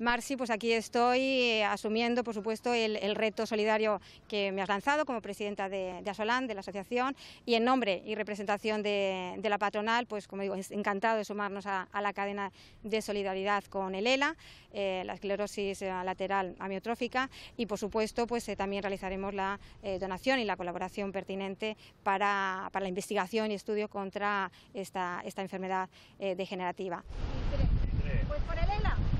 Marci, pues aquí estoy eh, asumiendo, por supuesto, el, reto solidario que me has lanzado como presidenta de, Asolán, de la asociación, y en nombre y representación de, la patronal, pues como digo, encantado de sumarnos a, la cadena de solidaridad con el ELA, eh, la esclerosis eh, lateral amiotrófica, y por supuesto, pues también realizaremos la donación y la colaboración pertinente para, la investigación y estudio contra esta, enfermedad degenerativa. Pues por el e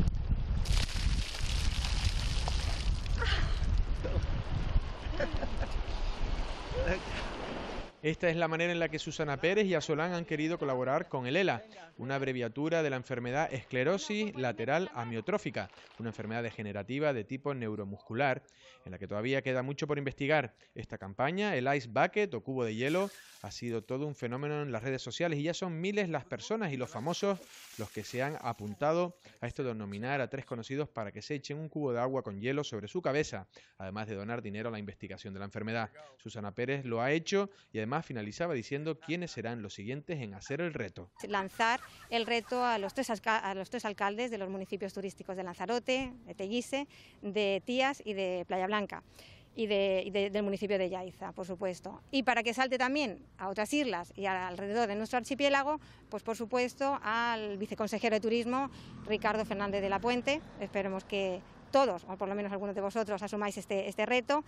Esta es la manera en la que Susana Pérez y Asolán han querido colaborar con el ELA, una abreviatura de la enfermedad esclerosis lateral amiotrófica, una enfermedad degenerativa de tipo neuromuscular, en la que todavía queda mucho por investigar. Esta campaña, el Ice Bucket o cubo de hielo, ha sido todo un fenómeno en las redes sociales y ya son miles las personas y los famosos los que se han apuntado a esto de nominar a tres conocidos para que se echen un cubo de agua con hielo sobre su cabeza, además de donar dinero a la investigación de la enfermedad. Susana Pérez lo ha hecho y además finalizaba diciendo quiénes serán los siguientes en hacer el reto. Lanzar el reto a los tres, a los tres alcaldes de los municipios turísticos de Lanzarote, de teguise de Tías y de Playa Blanca y, del municipio de Yaiza, por supuesto. Y para que salte también a otras islas y alrededor de nuestro archipiélago, pues por supuesto al viceconsejero de Turismo, Ricardo Fernández de la Puente. Esperemos que todos, o por lo menos algunos de vosotros, asumáis este, este reto.